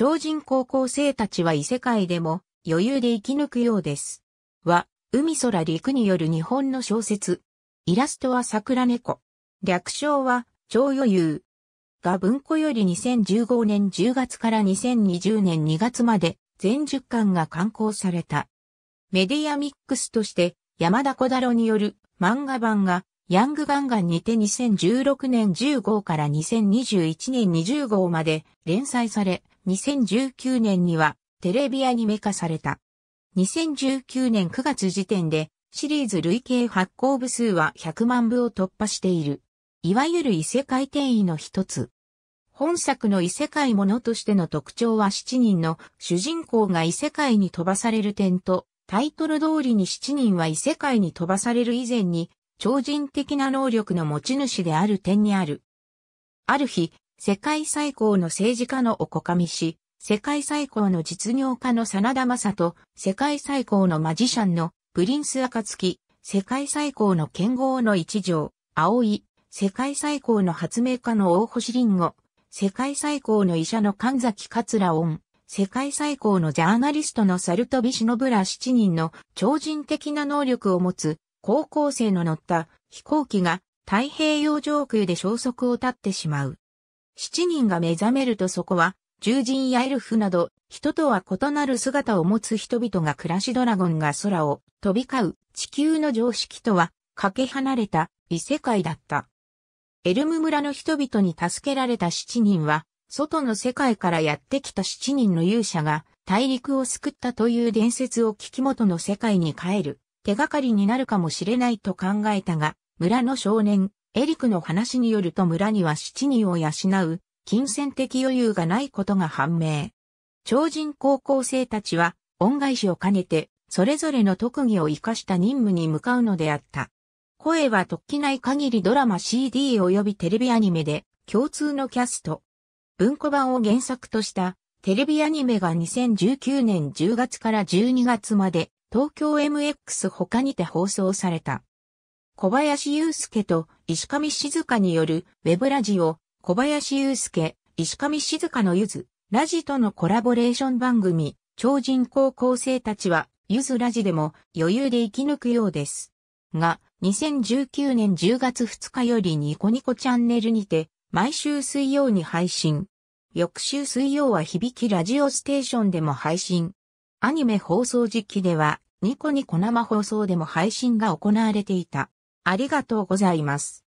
超人高校生たちは異世界でも余裕で生き抜くようです。は、海空陸による日本の小説。イラストは桜猫。略称は、超余裕。が文庫より2015年10月から2020年2月まで全10巻が刊行された。メディアミックスとして山田小太郎による漫画版がヤングガンガンにて2016年10号から2021年20号まで連載され、2019年にはテレビアニメ化された。2019年9月時点でシリーズ累計発行部数は100万部を突破している。いわゆる異世界転移の一つ。本作の異世界ものとしての特徴は7人の主人公が異世界に飛ばされる点と、タイトル通りに7人は異世界に飛ばされる以前に超人的な能力の持ち主である点にある。ある日、世界最高の政治家のおこかみし、世界最高の実業家の真田正人、世界最高のマジシャンのプリンス暁、世界最高の剣豪の一条、青い、世界最高の発明家の大星ンゴ、世界最高の医者の神崎桂音、世界最高のジャーナリストのサルトビシノブラ7人の超人的な能力を持つ高校生の乗った飛行機が太平洋上空で消息を絶ってしまう。七人が目覚めるとそこは、獣人やエルフなど、人とは異なる姿を持つ人々が暮らしドラゴンが空を飛び交う地球の常識とは、かけ離れた異世界だった。エルム村の人々に助けられた七人は、外の世界からやってきた七人の勇者が大陸を救ったという伝説を聞き元の世界に帰る手がかりになるかもしれないと考えたが、村の少年、エリクの話によると村には7人を養う、金銭的余裕がないことが判明。超人高校生たちは、恩返しを兼ねて、それぞれの特技を活かした任務に向かうのであった。声は突起ない限りドラマ CD 及びテレビアニメで共通のキャスト。文庫版を原作としたテレビアニメが2019年10月から12月まで東京 MX 他にて放送された。小林祐介と石上静香によるウェブラジオ、小林祐介、石上静香のゆず、ラジとのコラボレーション番組、超人高校生たちは、ゆずラジでも余裕で生き抜くようです。が、2019年10月2日よりニコニコチャンネルにて、毎週水曜に配信。翌週水曜は響きラジオステーションでも配信。アニメ放送時期では、ニコニコ生放送でも配信が行われていた。ありがとうございます。